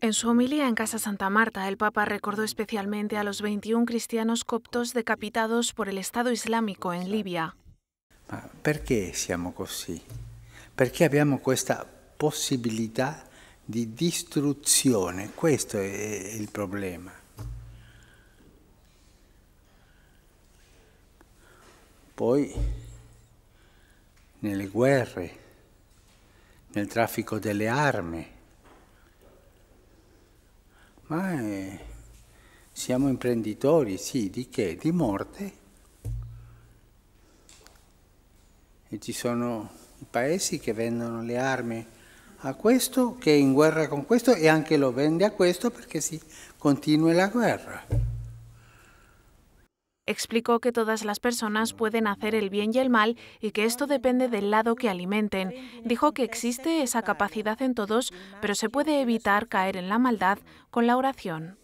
En su homilía en Casa Santa Marta, el Papa recordó especialmente a los 21 cristianos coptos decapitados por el Estado Islámico en Libia. ¿Por qué somos así? ¿Por qué tenemos esta posibilidad de destrucción? Questo es el problema. las guerras, guerre, el tráfico de armi, Ma eh, siamo imprenditori, sì, di che? Di morte. E ci sono i paesi che vendono le armi a questo, che è in guerra con questo e anche lo vende a questo perché si continua la guerra. Explicó que todas las personas pueden hacer el bien y el mal y que esto depende del lado que alimenten. Dijo que existe esa capacidad en todos, pero se puede evitar caer en la maldad con la oración.